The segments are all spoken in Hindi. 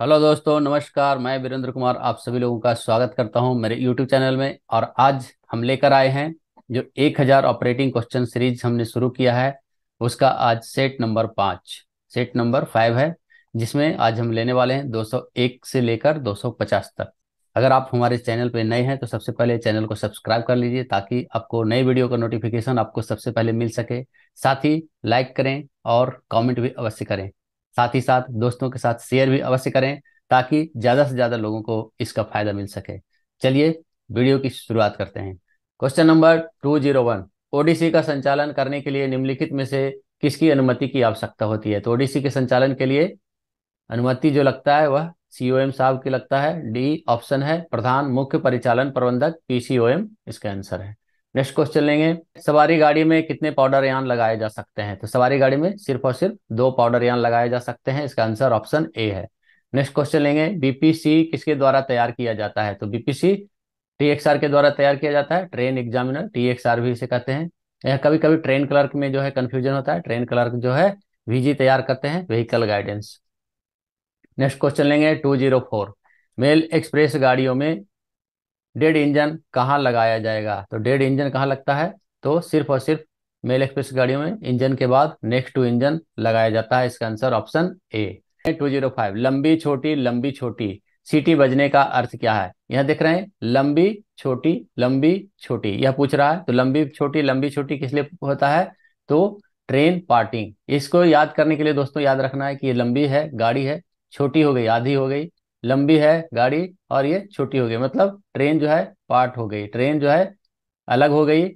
हेलो दोस्तों नमस्कार मैं वीरेंद्र कुमार आप सभी लोगों का स्वागत करता हूं मेरे यूट्यूब चैनल में और आज हम लेकर आए हैं जो 1000 ऑपरेटिंग क्वेश्चन सीरीज हमने शुरू किया है उसका आज सेट नंबर पाँच सेट नंबर फाइव है जिसमें आज हम लेने वाले हैं 201 से लेकर 250 तक अगर आप हमारे चैनल पर नए हैं तो सबसे पहले चैनल को सब्सक्राइब कर लीजिए ताकि आपको नए वीडियो का नोटिफिकेशन आपको सबसे पहले मिल सके साथ ही लाइक करें और कॉमेंट भी अवश्य करें साथ ही साथ दोस्तों के साथ शेयर भी अवश्य करें ताकि ज़्यादा से ज़्यादा लोगों को इसका फायदा मिल सके चलिए वीडियो की शुरुआत करते हैं question number two zero one ODC का संचालन करने के लिए निम्नलिखित में से किसकी अनुमति की आवश्यकता होती है तो ओडीसी के संचालन के लिए अनुमति जो लगता है वह सीओएम साहब की लगता है डी ऑप्शन है प्रधान मुख्य परिचालन प्रबंधक पीसीओएम इसका आंसर है नेक्स्ट क्वेश्चन लेंगे सवारी गाड़ी में कितने पाउडर यान लगाए जा सकते हैं तो सवारी गाड़ी में सिर्फ और सिर्फ दो पाउडर यान लगाए जा सकते हैं इसका आंसर ऑप्शन ए है नेक्स्ट क्वेश्चन लेंगे बीपीसी किसके द्वारा तैयार किया जाता है तो बीपीसी टीएक्सआर के द्वारा तैयार किया जाता है ट्रेन एग्जामिनर टीएक्सआर भी इसे कहते हैं यह कभी कभी ट्रेन क्लर्क में जो है कंफ्यूजन होता है ट्रेन क्लर्क जो है वीजी तैयार करते हैं व्हीकल गाइडेंस नेक्स्ट क्वेश्चन लेंगे two zero four mail express गाड़ियों में डेड इंजन कहाँ लगाया जाएगा तो डेड इंजन कहाँ लगता है तो सिर्फ और सिर्फ मेल एक्सप्रेस गाड़ियों में इंजन के बाद नेक्स्ट टू इंजन लगाया जाता है इसका answer option A two zero five लंबी छोटी लंबी छोटी सीटी बजने का अर्थ क्या है यह देख रहे हैं लंबी छोटी लंबी छोटी यह पूछ रहा है तो लंबी छोटी लंबी छोटी किस लिए होता है तो ट्रेन पार्टिंग इसको याद करने के लिए दोस्तों याद रखना है कि ये लंबी है गाड़ी है छोटी हो गई आधी हो गई लंबी है गाड़ी और ये छोटी हो गई मतलब ट्रेन जो है पार्ट हो गई ट्रेन जो है अलग हो गई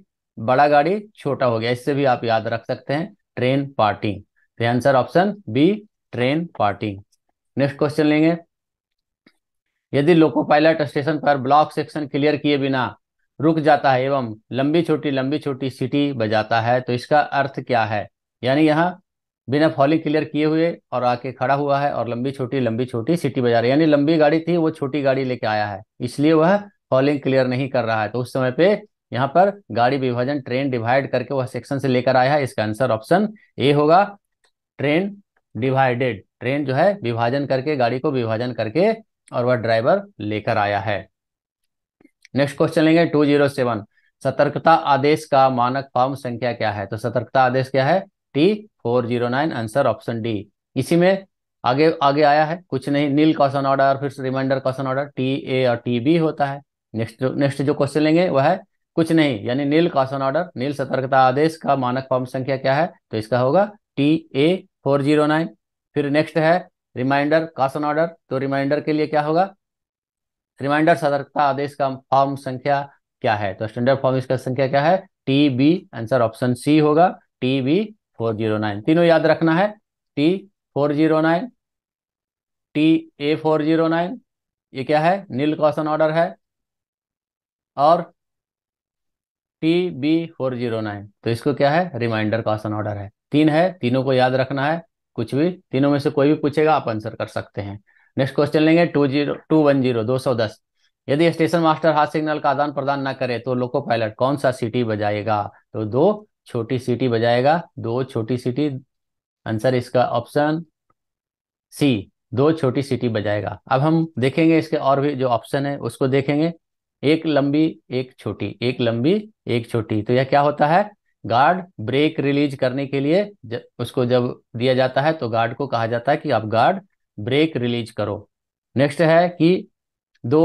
बड़ा गाड़ी छोटा हो गया इससे भी आप याद रख सकते हैं ट्रेन पार्टिंग तो answer option B train parting next question लेंगे यदि लोको पायलट स्टेशन पर ब्लॉक सेक्शन क्लियर किए बिना रुक जाता है एवं लंबी छोटी लंबी छोटी सिटी बजाता है तो इसका अर्थ क्या है यानी यहाँ बिना फॉलिंग क्लियर किए हुए और आके खड़ा हुआ है और लंबी छोटी लंबी छोटी सिटी बजा रही यानी लंबी गाड़ी थी वो छोटी गाड़ी लेके आया है इसलिए वह फॉलिंग क्लियर नहीं कर रहा है तो उस समय पे यहाँ पर गाड़ी विभाजन ट्रेन डिवाइड करके वह सेक्शन से लेकर आया है इसका आंसर ऑप्शन ए होगा ट्रेन डिवाइडेड ट्रेन जो है विभाजन करके गाड़ी को विभाजन करके और वह ड्राइवर लेकर आया है नेक्स्ट क्वेश्चन लेंगे टू जीरो सेवन सतर्कता आदेश का मानक फॉर्म संख्या क्या है तो सतर्कता आदेश क्या है T four zero nine answer option D इसी में आगे आगे आया है कुछ नहीं नील क्वेश्चन ऑर्डर और फिर reminder question order T A और टी बी होता है नेक्स्ट नेक्स्ट जो क्वेश्चन लेंगे वह है कुछ नहीं यानी नील क्वेश्चन ऑर्डर नील सतर्कता आदेश का मानक फॉर्म संख्या क्या है तो इसका होगा T A four zero nine फिर नेक्स्ट है रिमाइंडर क्वेश्चन ऑर्डर तो रिमाइंडर के लिए क्या होगा रिमाइंडर सतर्कता आदेश का फॉर्म संख्या क्या है तो स्टैंडर्ड फॉर्म इसका संख्या क्या है T B answer option C होगा T B four zero nine तीनों याद रखना है T four zero nine T A four zero nine ये क्या है नील कॉसन ऑर्डर है और T B four zero nine तो इसको क्या है रिमाइंडर कॉसन ऑर्डर है तीन है तीनों को याद रखना है कुछ भी तीनों में से कोई भी पूछेगा आप आंसर कर सकते हैं नेक्स्ट क्वेश्चन लेंगे two zero two one zero दो सौ दस यदि स्टेशन मास्टर हाथ सिग्नल का आदान प्रदान न करे तो लोको पायलट कौन सा सिटी बजाएगा तो दो छोटी सीटी बजाएगा दो छोटी सिटी आंसर इसका ऑप्शन सी दो छोटी सीटी बजाएगा अब हम देखेंगे इसके और भी जो ऑप्शन है उसको देखेंगे एक लंबी एक छोटी एक लंबी एक छोटी तो यह क्या होता है गार्ड ब्रेक रिलीज करने के लिए ज, उसको जब दिया जाता है तो गार्ड को कहा जाता है कि आप गार्ड ब्रेक रिलीज करो नेक्स्ट है कि दो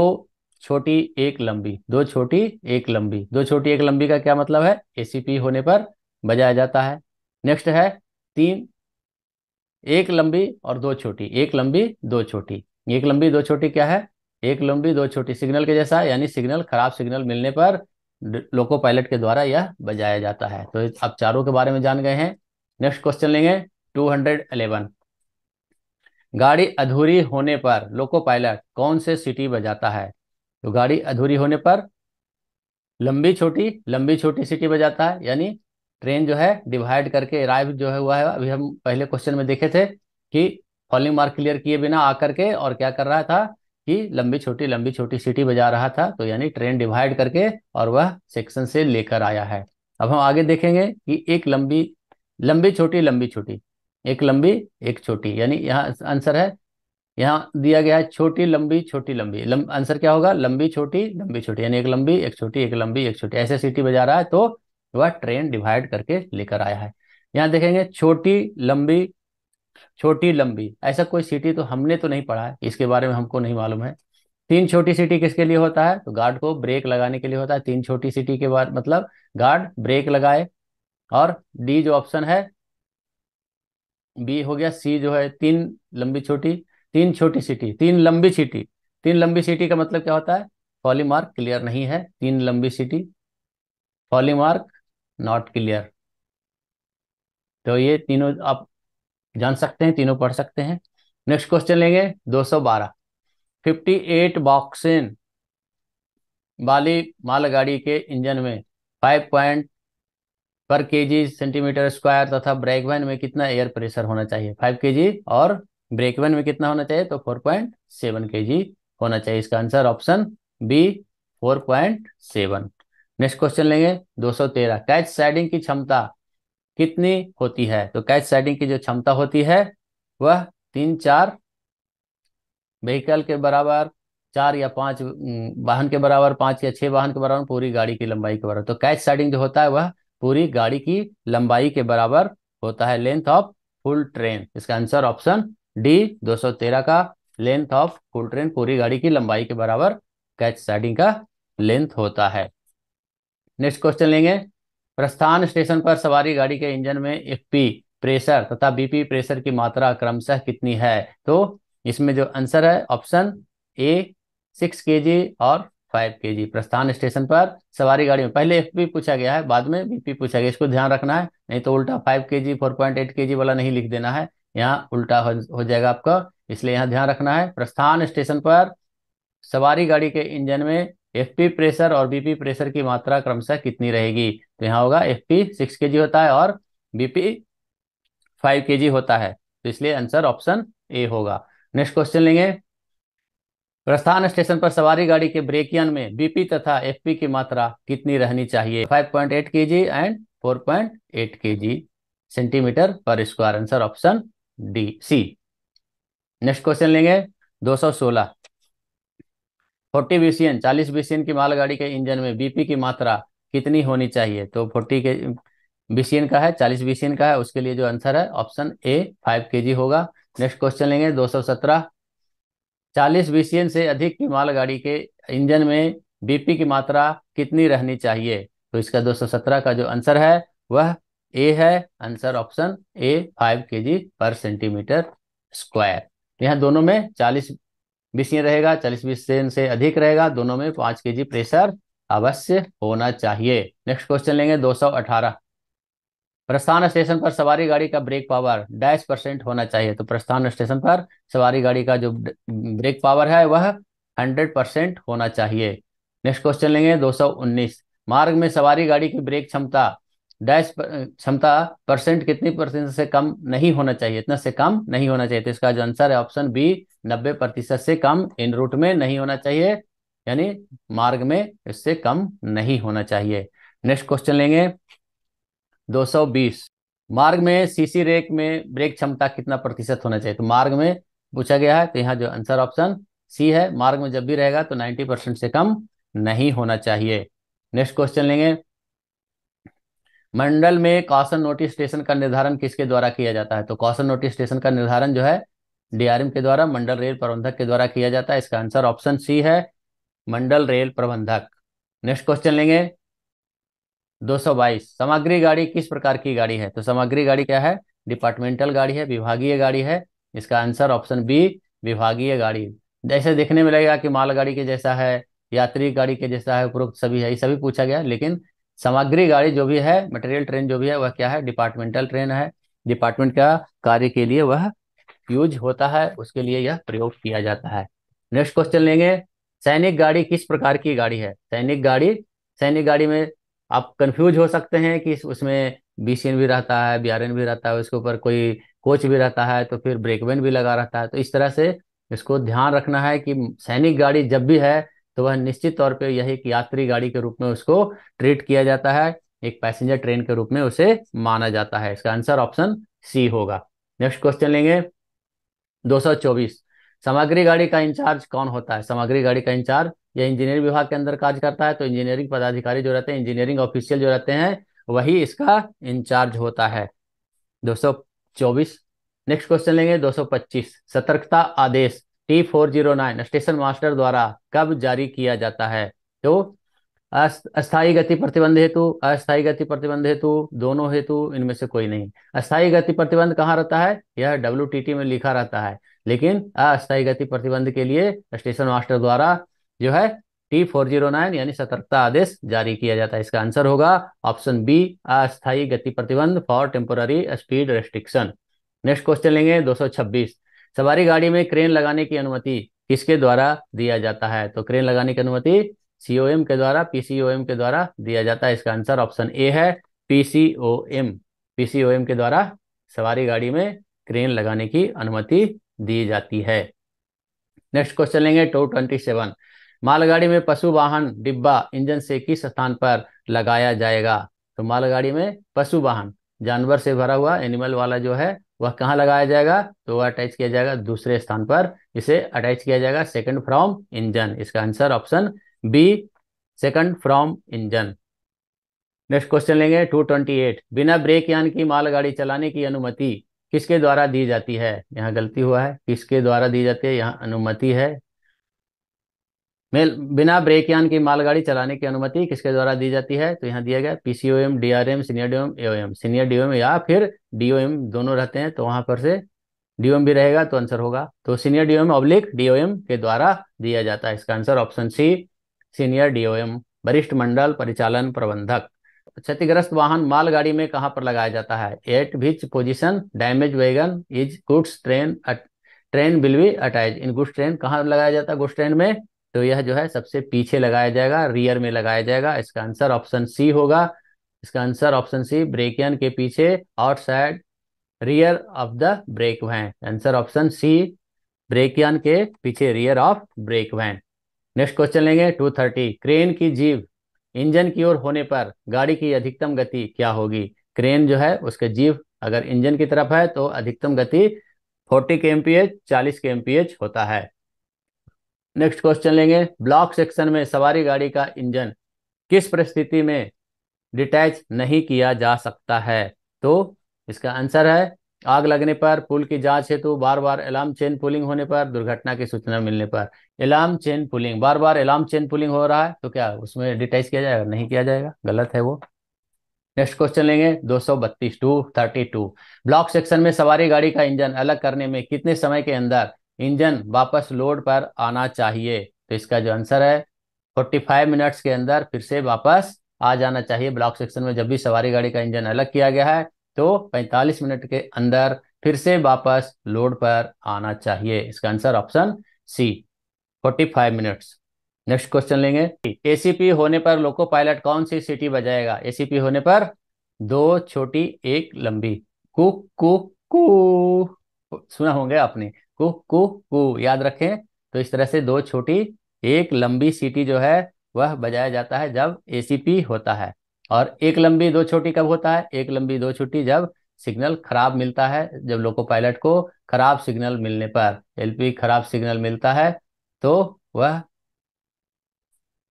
छोटी एक लंबी दो छोटी एक लंबी दो छोटी एक लंबी का क्या मतलब है एसीपी होने पर बजाया जाता है नेक्स्ट है तीन एक लंबी और दो छोटी एक लंबी दो छोटी एक लंबी दो छोटी क्या है एक लंबी दो छोटी सिग्नल के जैसा यानी सिग्नल खराब सिग्नल मिलने पर लोको पायलट के द्वारा यह बजाया जाता है तो आप चारों के बारे में जान गए हैं नेक्स्ट क्वेश्चन लेंगे टू हंड्रेड अलेवन गाड़ी अधूरी होने पर लोको पायलट कौन से सिटी बजाता है तो गाड़ी अधूरी होने पर लंबी छोटी लंबी छोटी सिटी बजाता है यानी ट्रेन जो है डिवाइड करके अराइव जो है हुआ है अभी हम पहले क्वेश्चन में देखे थे कि फॉलिंग मार्क क्लियर किए बिना आकर के और क्या कर रहा था कि लंबी छोटी लंबी छोटी सिटी बजा रहा था तो यानी ट्रेन डिवाइड करके और वह सेक्शन से लेकर आया है अब हम आगे देखेंगे कि एक लंबी लंबी छोटी लंबी छोटी एक लंबी एक छोटी यानी यहाँ आंसर है यहाँ दिया गया है छोटी लंबी छोटी लंबी लंब, आंसर क्या होगा लंबी छोटी लंबी छोटी यानी एक लंबी एक छोटी एक लंबी एक छोटी ऐसे सिटी बजा रहा है तो वह ट्रेन डिवाइड करके लेकर आया है यहाँ देखेंगे छोटी लंबी छोटी लंबी ऐसा कोई सिटी तो हमने तो नहीं पढ़ा है इसके बारे में हमको नहीं मालूम है तीन छोटी सिटी किसके लिए होता है तो गार्ड को ब्रेक लगाने के लिए होता है तीन छोटी सिटी के बाद मतलब गार्ड ब्रेक लगाए और डी जो ऑप्शन है बी हो गया सी जो है तीन लंबी छोटी तीन छोटी सिटी तीन लंबी सिटी तीन लंबी सिटी का मतलब क्या होता है फॉलीमार्क क्लियर नहीं है तीन लंबी फॉली फॉलीमार्क नॉट क्लियर तो ये तीनों आप जान सकते हैं तीनों पढ़ सकते हैं नेक्स्ट क्वेश्चन लेंगे 212 एट बॉक्सिन वाली मालगाड़ी के इंजन में फाइव पॉइंट पर के जी सेंटीमीटर स्क्वायर तथा ब्रेक वैन में कितना एयर प्रेशर होना चाहिए फाइव के जी और ब्रेक वन में कितना होना चाहिए तो फोर पॉइंट सेवन के जी होना चाहिए इसका answer option B four point seven next question लेंगे दो सौ तेरह कैच साइडिंग की क्षमता कितनी होती है तो कैच साइडिंग की जो क्षमता होती है वह तीन चार व्हीकल के बराबर चार या पांच वाहन के बराबर पांच या छह वाहन के बराबर पूरी गाड़ी की लंबाई के बराबर तो कैच साइडिंग जो होता है वह पूरी गाड़ी की लंबाई के बराबर होता है लेंथ ऑफ फुल ट्रेन इसका आंसर ऑप्शन डी 213 का लेंथ ऑफ फुल ट्रेन पूरी गाड़ी की लंबाई के बराबर कैच साइडिंग का लेंथ होता है नेक्स्ट क्वेश्चन लेंगे प्रस्थान स्टेशन पर सवारी गाड़ी के इंजन में एफ पी प्रेशर तथा बीपी प्रेशर की मात्रा क्रमशः कितनी है तो इसमें जो आंसर है ऑप्शन ए सिक्स के जी और फाइव के जी प्रस्थान स्टेशन पर सवारी गाड़ी में पहले एफ पी पूछा गया है बाद में बीपी पूछा गया इसको ध्यान रखना है नहीं तो उल्टा फाइव के जी फोर पॉइंट एट के जी वाला नहीं लिख देना है यहाँ उल्टा हो, जाएगा आपका इसलिए यहाँ ध्यान रखना है प्रस्थान स्टेशन पर सवारी गाड़ी के इंजन में एफ पी प्रेशर और बीपी प्रेशर की मात्रा क्रमशः कितनी रहेगी तो यहाँ होगा एफ पी सिक्स के होता है और बीपी फाइव के होता है तो इसलिए आंसर ऑप्शन ए होगा नेक्स्ट क्वेश्चन लेंगे प्रस्थान स्टेशन पर सवारी गाड़ी के ब्रेकियन में बीपी तथा पी की मात्रा कितनी रहनी चाहिए five point and four point centimetre पर square answer option D C next question लेंगे 216 सौ 40 बीसीएन 40 बीसीएन की मालगाड़ी के इंजन में बीपी की मात्रा कितनी होनी चाहिए तो 40 के बीसीएन का है 40 बीसीएन का है उसके लिए जो आंसर है ऑप्शन ए 5 केजी होगा नेक्स्ट क्वेश्चन लेंगे 217 सौ 40 बीसीएन से अधिक की मालगाड़ी के इंजन में बीपी की मात्रा कितनी रहनी चाहिए तो इसका 217 का जो आंसर है वह ए है आंसर ऑप्शन ए फाइव के जी पर सेंटीमीटर स्क्वायर यहाँ दोनों में चालीस बीस रहेगा चालीस बीस से अधिक रहेगा दोनों में पाँच के जी प्रेशर अवश्य होना चाहिए नेक्स्ट क्वेश्चन लेंगे दो सौ अठारह प्रस्थान स्टेशन पर सवारी गाड़ी का ब्रेक पावर डैश परसेंट होना चाहिए तो प्रस्थान स्टेशन पर सवारी गाड़ी का जो ब्रेक पावर है वह हंड्रेड परसेंट होना चाहिए नेक्स्ट क्वेश्चन लेंगे दो सौ उन्नीस मार्ग में सवारी गाड़ी की ब्रेक क्षमता डैश क्षमता परसेंट कितनी परसेंट से कम नहीं होना चाहिए इतना से कम नहीं होना चाहिए तो इसका जो आंसर है ऑप्शन बी नब्बे प्रतिशत से कम इन रूट में नहीं होना चाहिए यानी मार्ग में इससे कम नहीं होना चाहिए नेक्स्ट क्वेश्चन लेंगे 220 मार्ग में सीसी रेक में ब्रेक क्षमता कितना प्रतिशत होना चाहिए तो मार्ग में पूछा गया है तो यहाँ जो आंसर ऑप्शन सी है मार्ग में जब भी रहेगा तो नाइन्टी परसेंट से कम नहीं होना चाहिए नेक्स्ट क्वेश्चन लेंगे मंडल में कौशन नोटिस स्टेशन का निर्धारण किसके द्वारा किया जाता है तो कौशन नोटिस स्टेशन का निर्धारण जो है डीआरएम के द्वारा मंडल रेल प्रबंधक के द्वारा किया जाता है इसका आंसर ऑप्शन सी है मंडल रेल प्रबंधक नेक्स्ट क्वेश्चन लेंगे 222 सामग्री गाड़ी किस प्रकार की गाड़ी है तो सामग्री गाड़ी क्या है डिपार्टमेंटल गाड़ी है विभागीय गाड़ी है इसका आंसर ऑप्शन बी विभागीय गाड़ी जैसे देखने में लगेगा कि मालगाड़ी के जैसा है यात्री गाड़ी के जैसा है उपरोक्त सभी है ये सभी पूछा गया लेकिन सामग्री गाड़ी जो भी है मटेरियल ट्रेन जो भी है वह क्या है डिपार्टमेंटल ट्रेन है डिपार्टमेंट का कार्य के लिए वह यूज होता है उसके लिए यह प्रयोग किया जाता है नेक्स्ट क्वेश्चन लेंगे सैनिक गाड़ी किस प्रकार की गाड़ी है सैनिक गाड़ी सैनिक गाड़ी में आप कंफ्यूज हो सकते हैं कि उसमें बी भी रहता है बी भी रहता है उसके ऊपर कोई कोच भी रहता है तो फिर ब्रेकवेन भी लगा रहता है तो इस तरह से इसको ध्यान रखना है कि सैनिक गाड़ी जब भी है तो वह निश्चित तौर पे यह एक यात्री गाड़ी के रूप में उसको ट्रीट किया जाता है एक पैसेंजर ट्रेन के रूप में उसे माना जाता है इसका आंसर ऑप्शन सी होगा नेक्स्ट क्वेश्चन लेंगे 224 सामग्री गाड़ी का इंचार्ज कौन होता है सामग्री गाड़ी का इंचार्ज यह इंजीनियरिंग विभाग के अंदर कार्य करता है तो इंजीनियरिंग पदाधिकारी जो रहते हैं इंजीनियरिंग ऑफिसियल जो रहते हैं वही इसका इंचार्ज होता है 224 नेक्स्ट क्वेश्चन लेंगे 225 सतर्कता आदेश T four zero nine station master द्वारा कब जारी किया जाता है तो अस्थाई गति प्रतिबंध हेतु अस्थाई गति प्रतिबंध हेतु दोनों हेतु इनमें से कोई नहीं अस्थाई गति प्रतिबंध कहाँ रहता है यह डब्ल्यू में लिखा रहता है लेकिन अस्थाई गति प्रतिबंध के लिए स्टेशन मास्टर द्वारा जो है टी फोर जीरो नाइन यानी सतर्कता आदेश जारी किया जाता है इसका आंसर होगा ऑप्शन बी अस्थाई गति प्रतिबंध for temporary speed restriction next question लेंगे दो सवारी गाड़ी में क्रेन लगाने की अनुमति किसके द्वारा दिया जाता है तो क्रेन लगाने की अनुमति सीओएम के द्वारा पीसीओएम के द्वारा दिया जाता है इसका आंसर ऑप्शन ए है पीसीओएम पीसीओएम के द्वारा सवारी गाड़ी में क्रेन लगाने की अनुमति दी जाती है नेक्स्ट क्वेश्चन लेंगे टू ट्वेंटी सेवन मालगाड़ी में पशु वाहन डिब्बा इंजन से किस स्थान पर लगाया जाएगा तो मालगाड़ी में पशु वाहन जानवर से भरा हुआ एनिमल वाला जो है वह कहाँ लगाया जाएगा तो वह अटैच किया जाएगा दूसरे स्थान पर इसे अटैच किया जाएगा सेकंड फ्रॉम इंजन इसका answer option B second from engine next question लेंगे 228 बिना ब्रेक यान की मालगाड़ी चलाने की अनुमति किसके द्वारा दी जाती है यहाँ गलती हुआ है किसके द्वारा दी जाती है यहाँ अनुमति है मेल बिना ब्रेक यान की मालगाड़ी चलाने की अनुमति किसके द्वारा दी जाती है तो यहाँ दिया गया PCOM DRM senior DOM AOM senior DOM या फिर डीओएम दोनों रहते हैं तो वहां पर से डीओएम भी रहेगा तो आंसर होगा तो सीनियर डीओएम ऑब्लिक डीओएम के द्वारा दिया जाता है इसका answer option C senior DOM वरिष्ठ मंडल परिचालन प्रबंधक क्षतिग्रस्त वाहन मालगाड़ी में कहाँ पर लगाया जाता है at which position damage wagon is goods train train will be attach in goods train कहाँ लगाया जाता है गुड्स ट्रेन में तो यह जो है सबसे पीछे लगाया जाएगा रियर में लगाया जाएगा इसका आंसर ऑप्शन सी होगा इसका आंसर ऑप्शन सी ब्रेकियन के पीछे outside rear of the brake van answer option C brake van के पीछे rear of brake van next question लेंगे टू थर्टी क्रेन की जीव इंजन की ओर होने पर गाड़ी की अधिकतम गति क्या होगी क्रेन जो है उसके जीव अगर इंजन की तरफ है तो अधिकतम गति 40 के एम पी एच चालीस के एम पी एच होता है नेक्स्ट क्वेश्चन लेंगे ब्लॉक सेक्शन में सवारी गाड़ी का इंजन किस परिस्थिति में डिटैच नहीं किया जा सकता है तो इसका आंसर है आग लगने पर पुल की जांच हेतु तो बार बार अलार्म चेन पुलिंग होने पर दुर्घटना की सूचना मिलने पर अलार्म चेन पुलिंग बार बार अलार्म चेन पुलिंग हो रहा है तो क्या उसमें डिटैच किया जाएगा नहीं किया जाएगा गलत है वो नेक्स्ट क्वेश्चन लेंगे दो सौ बत्तीस two thirty two block section में सवारी गाड़ी का इंजन अलग करने में कितने समय के अंदर इंजन वापस लोड पर आना चाहिए तो इसका जो आंसर है 45 मिनट्स के अंदर फिर से वापस आ जाना चाहिए ब्लॉक सेक्शन में जब भी सवारी गाड़ी का इंजन अलग किया गया है तो 45 मिनट के अंदर फिर से वापस लोड पर आना चाहिए इसका answer option C 45 minutes next question लेंगे एसीपी होने पर लोको पायलट कौन सी सीटी बजाएगा एसीपी होने पर दो छोटी एक लंबी कु कु कु सुना होंगे आपने कु कु कु याद रखें तो इस तरह से दो छोटी एक लंबी सीटी जो है वह बजाया जाता है जब ए होता है और एक लंबी दो छोटी कब होता है एक लंबी दो छोटी जब सिग्नल खराब मिलता है जब लोको पायलट को खराब सिग्नल मिलने पर एलपी खराब सिग्नल मिलता है तो वह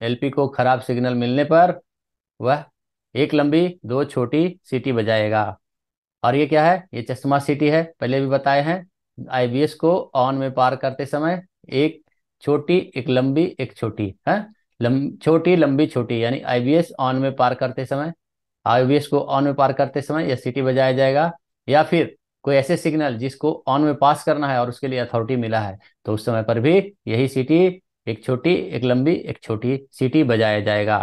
एलपी को खराब सिग्नल मिलने पर वह एक लंबी दो छोटी सीटी बजाएगा और ये क्या है ये चश्मा सीटी है पहले भी बताए हैं आईबीएस को ऑन में पार करते समय एक छोटी एक लंबी एक छोटी है लंब छोटी लंबी छोटी यानी आईबीएस ऑन में पार करते समय आईबीएस को ऑन में पार करते समय या सिटी बजाया जाएगा या फिर कोई ऐसे सिग्नल जिसको ऑन में पास करना है और उसके लिए अथॉरिटी मिला है तो उस समय पर भी यही सिटी एक छोटी एक लंबी एक छोटी सिटी बजाया जाएगा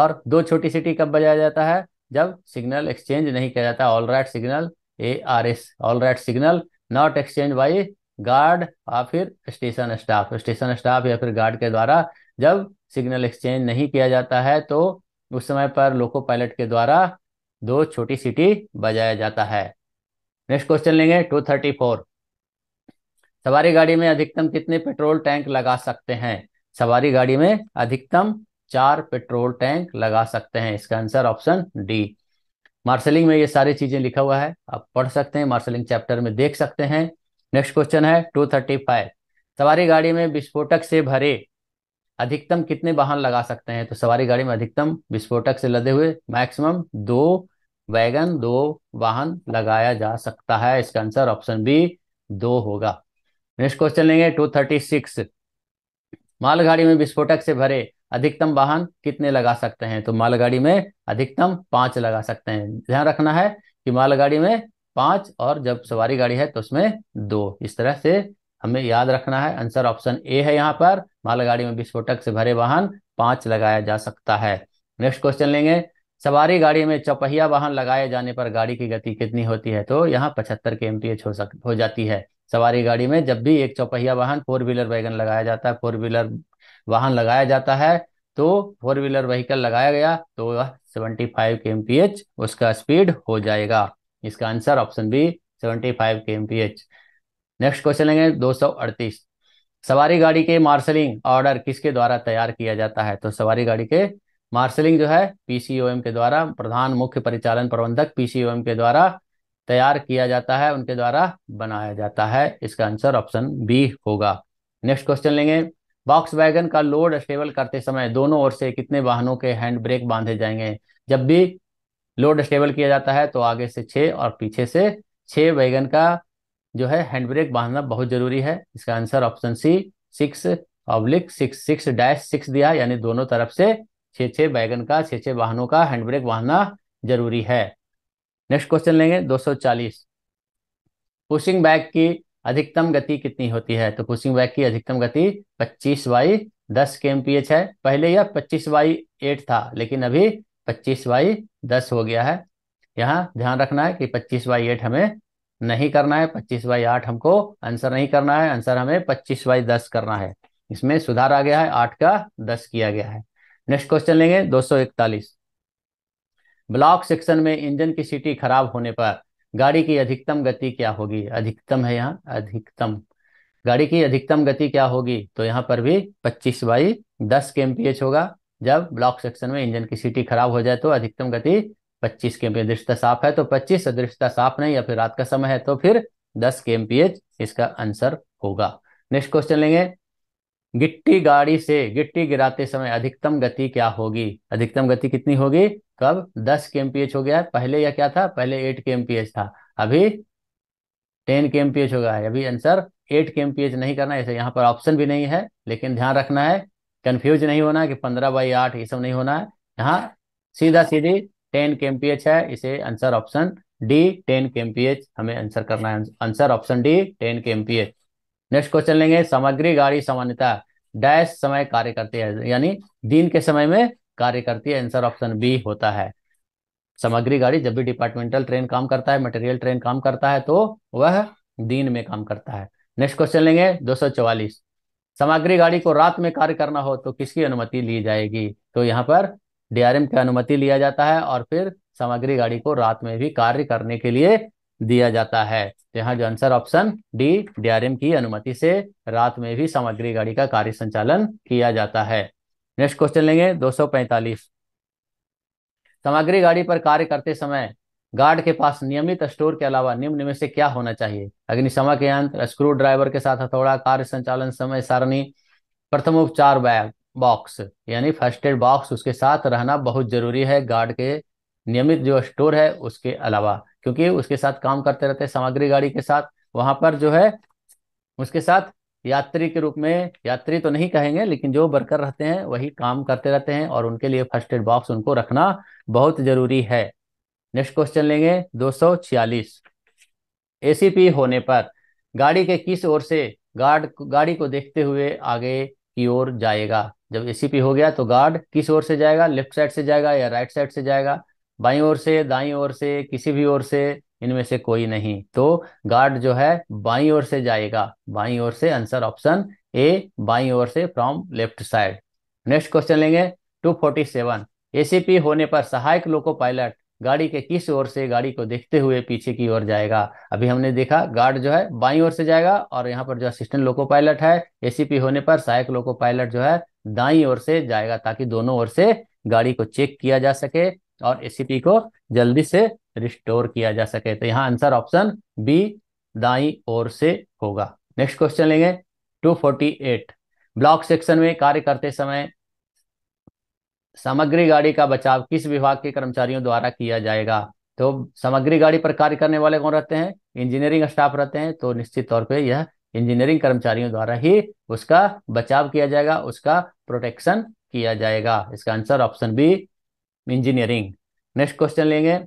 और दो छोटी सिटी कब बजाया जाता है जब सिग्नल एक्सचेंज नहीं किया जाता all right signal A R S all right signal not exchange by guard या फिर स्टेशन स्टाफ स्टेशन स्टाफ या फिर गार्ड के द्वारा जब सिग्नल एक्सचेंज नहीं किया जाता है तो उस समय पर लोको पायलट के द्वारा दो छोटी सीटी बजाया जाता है नेक्स्ट क्वेश्चन लेंगे टू थर्टी फोर सवारी गाड़ी में अधिकतम कितने पेट्रोल टैंक लगा सकते हैं सवारी गाड़ी में अधिकतम चार पेट्रोल टैंक लगा सकते हैं इसका आंसर ऑप्शन डी मार्सलिंग में ये सारी चीजें लिखा हुआ है आप पढ़ सकते हैं मार्सलिंग चैप्टर में देख सकते हैं नेक्स्ट क्वेश्चन है टू थर्टी फाइव सवारी गाड़ी में विस्फोटक से भरे अधिकतम कितने वाहन लगा सकते हैं तो सवारी गाड़ी में अधिकतम विस्फोटक से लदे हुए मैक्सिमम दो वैगन दो वाहन लगाया जा सकता है इसका आंसर ऑप्शन बी दो होगा नेक्स्ट क्वेश्चन लेंगे टू थर्टी सिक्स मालगाड़ी में विस्फोटक से भरे अधिकतम वाहन कितने लगा सकते हैं तो मालगाड़ी में अधिकतम पांच लगा सकते हैं ध्यान रखना है कि मालगाड़ी में पांच और जब सवारी गाड़ी है तो उसमें दो इस तरह से हमें याद रखना है आंसर ऑप्शन ए है यहाँ पर मालगाड़ी में विस्फोटक से भरे वाहन पांच लगाया जा सकता है नेक्स्ट क्वेश्चन लेंगे सवारी गाड़ी में चौपहिया वाहन लगाए जाने पर गाड़ी की गति कितनी होती है तो यहाँ पचहत्तर के एम हो सक हो जाती है सवारी गाड़ी में जब भी एक चौपहिया वाहन फोर व्हीलर वैगन लगाया जाता है फोर व्हीलर वाहन लगाया जाता है तो फोर व्हीलर व्हीकल लगाया गया तो वह seventy five K M P H उसका स्पीड हो जाएगा इसका answer option B seventy five K M P H next question लेंगे दो सौ अड़तीस सवारी गाड़ी के मार्शलिंग ऑर्डर किसके द्वारा तैयार किया जाता है तो सवारी गाड़ी के मार्शलिंग जो है पीसीओएम के द्वारा प्रधान मुख्य परिचालन प्रबंधक पीसीओएम के द्वारा तैयार किया जाता है उनके द्वारा बनाया जाता है इसका आंसर ऑप्शन बी होगा नेक्स्ट क्वेश्चन लेंगे बॉक्स वैगन का लोड स्टेबल करते समय दोनों ओर से कितने वाहनों के हैंड ब्रेक बांधे जाएंगे जब भी लोड स्टेबल किया जाता है तो आगे से छः और पीछे से छः वैगन का जो है हैंड ब्रेक बांधना बहुत जरूरी है इसका answer option C six oblique six six dash six दिया यानी दोनों तरफ से छः छः वैगन का छः छः वाहनों का हैंड ब्रेक बांधना जरूरी है नेक्स्ट क्वेश्चन लेंगे 240 पुशिंग बैग की अधिकतम गति कितनी होती है तो पुशिंग बैग की अधिकतम गति पच्चीस बाई दस के एमपीएच है पहले यह पच्चीस बाई एट था लेकिन अभी पच्चीस बाई दस हो गया है यहाँ ध्यान रखना है कि पच्चीस बाई एट हमें नहीं करना है पच्चीस बाई आठ हमको आंसर नहीं करना है आंसर हमें पच्चीस बाई दस करना है इसमें सुधार आ गया है आठ का दस किया गया है नेक्स्ट क्वेश्चन लेंगे दो सौ इकतालीस ब्लॉक सेक्शन में इंजन की सीटी खराब होने पर गाड़ी की अधिकतम गति क्या होगी अधिकतम है यहाँ अधिकतम गाड़ी की अधिकतम गति क्या होगी तो यहाँ पर भी 25 बाई 10 के एमपीएच होगा जब ब्लॉक सेक्शन में इंजन की सीटी खराब हो जाए तो अधिकतम गति 25 के एमपीएच दृष्टता साफ है तो 25 दृष्टता साफ नहीं या फिर रात का समय है तो फिर 10 के एमपीएच इसका आंसर होगा नेक्स्ट क्वेश्चन लेंगे गिट्टी गाड़ी से गिट्टी गिराते समय अधिकतम गति क्या होगी अधिकतम गति कितनी होगी कब 10 के एमपीएच हो गया है पहले या क्या था पहले 8 के एमपीएच था अभी 10 के एमपीएच हो गया है अभी आंसर 8 के एमपीएच नहीं करना ऐसे यहाँ पर ऑप्शन भी नहीं है लेकिन ध्यान रखना है कन्फ्यूज नहीं होना कि पंद्रह बाई आठ ये सब नहीं होना है यहाँ सीधा सीधी टेन के एमपीएच है इसे answer option D ten K MPH हमें आंसर करना है answer option D ten K MPH next question लेंगे सामग्री गाड़ी सामान्यता डैश समय कार्य करती है यानी दिन के समय में कार्य करती है आंसर ऑप्शन बी होता है सामग्री गाड़ी जब भी डिपार्टमेंटल ट्रेन काम करता है मटेरियल ट्रेन काम करता है तो वह दिन में काम करता है नेक्स्ट क्वेश्चन लेंगे दो सामग्री गाड़ी को रात में कार्य करना हो तो किसकी अनुमति ली जाएगी तो यहाँ पर डीआरएम की अनुमति लिया जाता है और फिर सामग्री गाड़ी को रात में भी कार्य करने के लिए दिया जाता है तो यहाँ जो आंसर ऑप्शन डी डीआरएम की अनुमति से रात में भी सामग्री गाड़ी का कार्य संचालन किया जाता है नेक्स्ट क्वेश्चन लेंगे 245 सामग्री गाड़ी पर कार्य करते समय गार्ड के पास नियमित स्टोर के अलावा निम्न में से क्या होना चाहिए अग्निशमक यंत्र स्क्रू ड्राइवर के साथ हथौड़ा कार्य संचालन समय सारणी प्रथम उपचार बैग बॉक्स यानी फर्स्ट एड बॉक्स उसके साथ रहना बहुत जरूरी है गार्ड के नियमित जो स्टोर है उसके अलावा क्योंकि उसके साथ काम करते रहते हैं सामग्री गाड़ी के साथ वहां पर जो है उसके साथ यात्री के रूप में यात्री तो नहीं कहेंगे लेकिन जो वर्कर रहते हैं वही काम करते रहते हैं और उनके लिए फर्स्ट एड बॉक्स उनको रखना बहुत जरूरी है नेक्स्ट क्वेश्चन लेंगे दो सौ छियालीस एसीपी होने पर गाड़ी के किस ओर से गार्ड गाड़ी को देखते हुए आगे की ओर जाएगा जब एसीपी हो गया तो गार्ड किस ओर से जाएगा लेफ्ट साइड से जाएगा या राइट साइड से जाएगा बाई ओर से दाई ओर से किसी भी ओर से इनमें से कोई नहीं तो गार्ड जो है बाई ओर से जाएगा बाई ओर से आंसर ऑप्शन ए बाई ओर से from left side next question लेंगे 247 एसीपी होने पर सहायक लोको पायलट गाड़ी के किस ओर से गाड़ी को देखते हुए पीछे की ओर जाएगा अभी हमने देखा गार्ड जो है बाई ओर से जाएगा और यहाँ पर जो असिस्टेंट लोको पायलट है एसीपी होने पर सहायक लोको पायलट जो है दाई ओर से जाएगा ताकि दोनों ओर से गाड़ी को चेक किया जा सके और एसीपी को जल्दी से रिस्टोर किया जा सके तो यहाँ आंसर ऑप्शन बी दाई ओर से होगा नेक्स्ट क्वेश्चन लेंगे 248 ब्लॉक सेक्शन में कार्य करते समय सामग्री गाड़ी का बचाव किस विभाग के कर्मचारियों द्वारा किया जाएगा तो सामग्री गाड़ी पर कार्य करने वाले कौन रहते हैं इंजीनियरिंग स्टाफ रहते हैं तो निश्चित तौर पे यह इंजीनियरिंग कर्मचारियों द्वारा ही उसका बचाव किया जाएगा उसका प्रोटेक्शन किया जाएगा इसका answer option B engineering next question लेंगे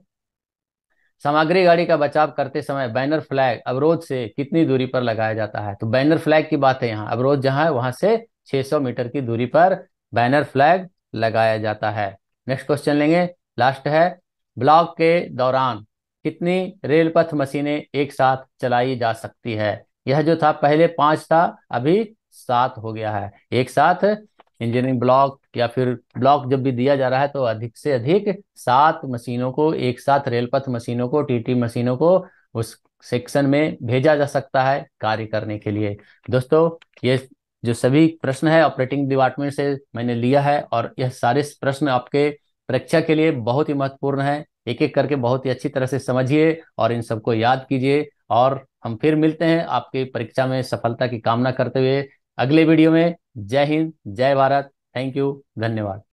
सामग्री गाड़ी का बचाव करते समय बैनर फ्लैग अवरोध से कितनी दूरी पर लगाया जाता है तो बैनर फ्लैग की बात है यहाँ अवरोध जहाँ है वहां से 600 मीटर की दूरी पर बैनर फ्लैग लगाया जाता है नेक्स्ट क्वेश्चन लेंगे लास्ट है ब्लॉक के दौरान कितनी रेल पथ मशीनें एक साथ चलाई जा सकती है यह जो था पहले पांच था अभी सात हो गया है एक साथ इंजीनियरिंग ब्लॉक या फिर ब्लॉक जब भी दिया जा रहा है तो अधिक से अधिक सात मशीनों को एक साथ रेलपथ मशीनों को टीटी मशीनों को उस सेक्शन में भेजा जा सकता है कार्य करने के लिए दोस्तों ये जो सभी प्रश्न है ऑपरेटिंग डिपार्टमेंट से मैंने लिया है और यह सारे प्रश्न आपके परीक्षा के लिए बहुत ही महत्वपूर्ण है एक एक करके बहुत ही अच्छी तरह से समझिए और इन सबको याद कीजिए और हम फिर मिलते हैं आपके परीक्षा में सफलता की कामना करते हुए अगले वीडियो में जय हिंद जय भारत थैंक यू धन्यवाद